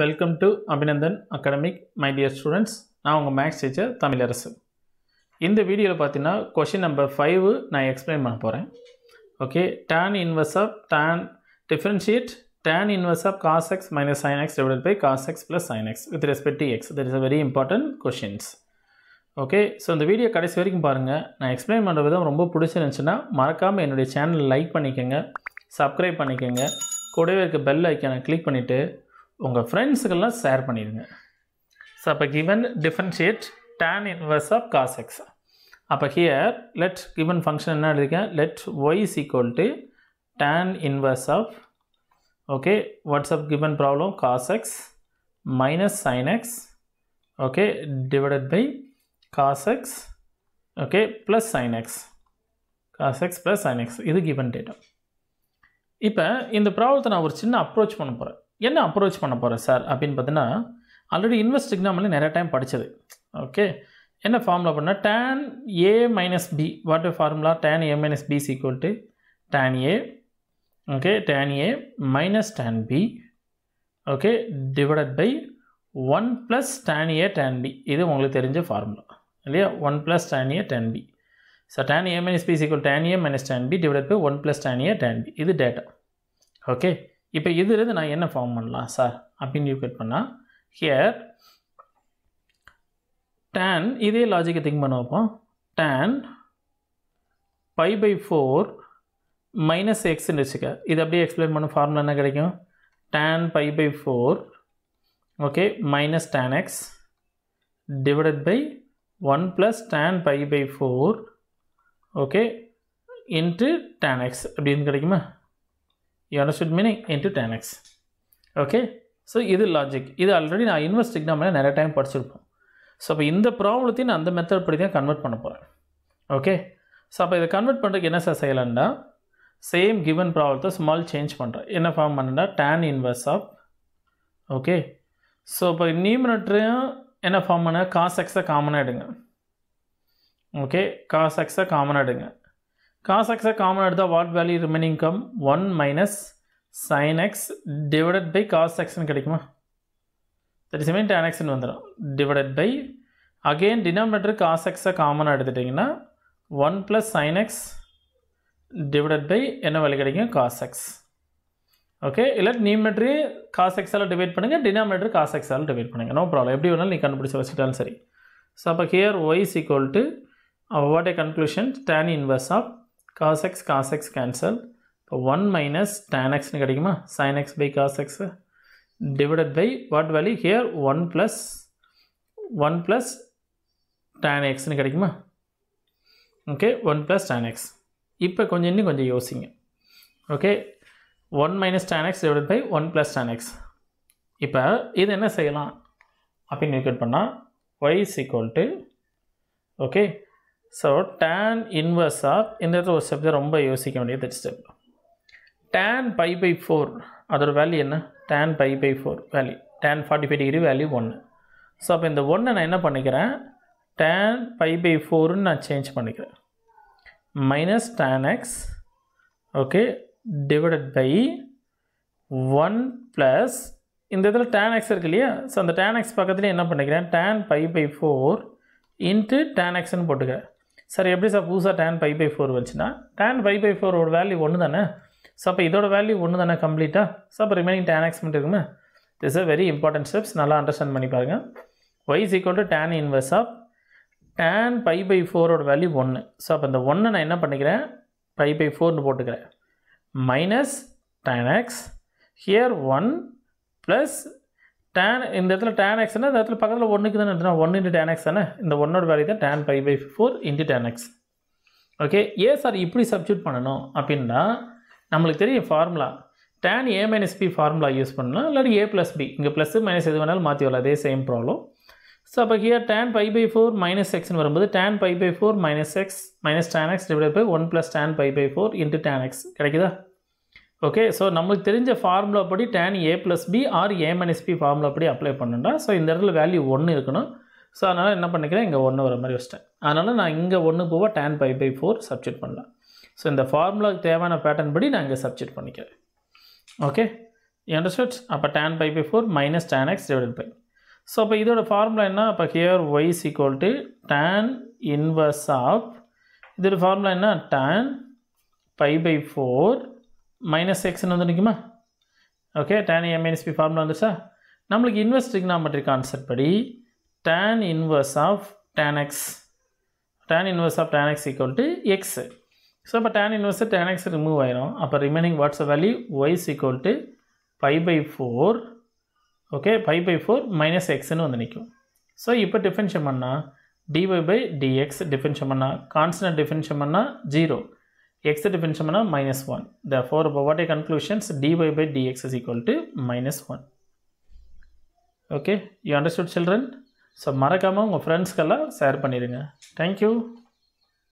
Welcome to Abhinandan academic my dear students நான் உங்கள் maths teacher Tamilarasu இந்த வீடியோவில் பார்த்தீங்கன்னா கொஷின் நம்பர் ஃபைவு நான் எக்ஸ்பிளைன் பண்ண போகிறேன் okay tan inverse of tan differentiate tan inverse of cos x minus sine x divide by cos x plus sine x with respect d x that is a very important questions okay so இந்த video கடைசி வரைக்கும் பாருங்கள் நான் explain பண்ணுற விதம் ரொம்ப பிடிச்சிருந்துச்சுன்னா மறக்காமல் என்னுடைய சேனல் லைக் பண்ணிக்கோங்க சப்ஸ்கிரைப் பண்ணிக்கோங்க கூடவே இருக்க பெல் ஐக்கானை கிளிக் பண்ணிவிட்டு உங்கள் ஃப்ரெண்ட்ஸுக்கெல்லாம் ஷேர் பண்ணிடுங்க ஸோ அப்போ given differentiate tan inverse of cos x அப்போ ஹியர் லெட் கிவன் ஃபங்க்ஷன் என்ன எழுதிருக்கேன் let y is equal to tan inverse of okay what's up given problem cos x minus sine x okay divided by cos x okay plus sine x cos x plus sine x இது given data இப்போ இந்த ப்ராப்ளத்தை நான் ஒரு சின்ன approach பண்ண போகிறேன் என்ன அப்ரோச் பண்ண போகிறேன் சார் அப்படின்னு பார்த்தீங்கன்னா ஆல்ரெடி இன்வெஸ்ட் எக்ஸாமில் நிறைய டைம் படித்தது ஓகே என்ன ஃபார்முலா பண்ணால் tan A minus B what formula tan A minus B equal to tan A okay tan A minus tan B okay divided by one plus tan A tan B இது உங்களுக்கு தெரிஞ்ச formula இல்லையா one plus tan A tan B so tan A minus B equal tan A minus tan B divided by one plus tan A tan B இது data okay இப்போ இதுலேருந்து நான் என்ன form பண்ணலாம் சார் அப்படின்னு யூ கட் பண்ணால் here tan இதே லாஜிக்கை திங்க் பண்ண வைப்போம் tan pi by four minus எக்ஸ்னு வச்சுக்க இது அப்படியே எக்ஸ்பிளைன் பண்ண ஃபார்முலா என்ன கிடைக்கும் tan pi by four okay minus tan x divided by one plus tan pi by four okay into tan x அப்படின்னு கிடைக்குமா You understood meaning? Into 10x. Okay? So இது லாஜிக் இது ஆல்ரெடி நான் invest எக்ஸாமில் நிறைய time படிச்சிருப்போம் so அப்போ இந்த ப்ராப்ளத்தையும் நான் அந்த மெத்தட் படி தான் கன்வெர்ட் பண்ண போகிறேன் ஓகே ஸோ அப்போ இதை கன்வெர்ட் பண்ணுறதுக்கு என்ன சார் செய்யலாம்டா சேம் கிவன் ப்ராப்ளத்தை ஸ்மால் சேஞ்ச் பண்ணுறேன் என்ன ஃபார்ம் பண்ணுடா tan inverse of okay so இப்போ நியூமினேட்டரையும் என்ன ஃபார்ம் பண்ண காசு எக்ஸை காமனாக எடுங்க ஓகே காசு எக்ஸை காமனாக எடுங்க cos x common எடுத்தால் what value remaining come one minus sine x divided by cos எக்ஸ்னு கிடைக்குமா தட் இஸ் மீன் டேன் எக்ஸ்னு வந்துடும் divided by again denominator cos எக்ஸை காமனாக எடுத்துட்டிங்கன்னா one plus sine x divided by என்ன வேலை கிடைக்கும் காஸ் எக்ஸ் ஓகே இல்லை நியூமேட்ரி காஸ் எக்ஸால் டிவைட் பண்ணுங்கள் டினாமினேட்டர் காஸ் எக்ஸால் டிவைட் பண்ணுங்கள் நோ ப்ராப்ளம் எப்படி வேணாலும் நீ கண்டுபிடிச்சி வச்சுட்டாலும் சரி ஸோ அப்போ here y is equal to what A conclusion tan inverse of cos x cos x cancel तो 1 - tan x ਨੇ கெடக்குமா sin x / cos x divided by what value here 1 + 1 + tan x ਨੇ கெடக்குமா ओके 1 + tan x இப்ப கொஞ்சம் இன்ன கொஞ்சம் யோசிங்க okay 1 - tan x / 1 + tan x இப்ப இது என்ன செய்யலாம் அப்ப இன்னைக்கு பண்ண y = okay so tan inverse of இந்த இடத்துல ஒரு ஸ்டெப் ரொம்ப யோசிக்க வேண்டியது step tan pi by four அதோட வேல்யூ என்ன tan pi by four value tan forty five degree value ஒன்று ஸோ அப்போ இந்த ஒன்றை நான் என்ன பண்ணிக்கிறேன் டேன் பை பை ஃபோருன்னு நான் சேஞ்ச் பண்ணிக்கிறேன் minus tan x okay divided by one plus இந்த இதில் டேன் எக்ஸ் இருக்கு இல்லையா ஸோ அந்த டேன் எக்ஸ் பக்கத்துலேயே என்ன பண்ணிக்கிறேன் tan pi by four into tan எக்ஸ்ன்னு போட்டுக்கிறேன் சார் எப்படி சார் புதுசாக டேன் பை பை ஃபோர் வந்துச்சுன்னா டேன் பை பை ஃபோரோட வேல்யூ ஒன்று தானே ஸோ அப்போ இதோட வேல்யூ ஒன்று தானே கம்ப்ளீட்டாக ஸோ அப்போ ரிமைனிங் டேன் எக்ஸ் மட்டும் இருக்குமே this are very important steps நல்லா அண்டர்ஸ்டாண்ட் பண்ணி பாருங்கள் y is equal to tan inverse of tan pi by ஃபோரோட வேல்யூ ஒன்று ஸோ அப்போ இந்த ஒன்று நான் என்ன பண்ணிக்கிறேன் ஃபைவ் பை ஃபோர்னு போட்டுக்கிறேன் minus tan x here one plus tan இந்த இடத்துல டேன் எக்ஸ்னா இந்த இடத்துல பக்கத்தில் ஒன்றுக்கு தானே எடுத்துனா ஒன் இன்ட்டு டேன் எக்ஸ் தானே இந்த ஒன்னோட வேல்யூ தான் tan pi by four into tan x okay ஏ சார் இப்படி சப்ஸ்டியூட் பண்ணணும் அப்படின்னா நம்மளுக்கு தெரியும் formula tan A minus B formula use பண்ணலாம் இல்லாட்டி ஏ ப்ளஸ் பி இங்கே ப்ளஸ் மைனஸ் எது வேணாலும் மாற்றி வரலாம் அதே சேம் ப்ராப்ளம் ஸோ அப்போ here tan pi by four minus எக்ஸ்னு வரும்போது tan pi by four minus x minus tan x divide by one plus tan pi by four into tan x கிடைக்குதா okay so நம்மளுக்கு தெரிஞ்ச formula படி tan A plus B or A minus B formula படி apply பண்ணுண்டா so இந்த இடத்துல value ஒன்று இருக்கணும் ஸோ அதனால் என்ன பண்ணிக்கிறேன் இங்கே ஒன்று வர மாதிரி வச்சிட்டேன் அதனால் நான் இங்கே ஒன்று போவோம் tan pi by four subject பண்ணலாம் ஸோ இந்த ஃபார்முலாவுக்கு தேவையான பேட்டர்ன் படி நான் இங்கே சப்ஜெக்ட் பண்ணிக்கிறேன் ஓகே அண்டர்ஸ்டுட் அப்போ tan pi by four minus tan x divide by so அப்போ இதோட ஃபார்முலா என்ன அப்போ here y is equal to tan inverse of இதோட ஃபார்முலா என்ன tan pi by four minus எக்ஸ்னு வந்து நிற்குமா ஓகே டேன் எம்என்எஸ்பி ஃபார்முலா வந்துருச்சா நம்மளுக்கு இன்வெஸ்ட் டிக்னாமெட்ரி கான்செப்ட் படி tan inverse of tan x tan inverse of tan x equal to x so அப்போ tan inverse tan x remove ஆயிரும் அப்போ remaining what's value y's equal to five by four okay five by four minus எக்ஸ்னு வந்து நிற்கும் so இப்போ டிஃபென்ஷன் பண்ணால் dy by dx டிஃபென்ஷன் பண்ணால் constant definition பண்ணால் zero x definition mana minus 1. Therefore, what are conclusions? dy by dx is equal to minus 1. Okay, you understood children? So மறக்காமல் உங்கள் ஃப்ரெண்ட்ஸ்க்கெல்லாம் share பண்ணிடுங்க தேங்க்யூ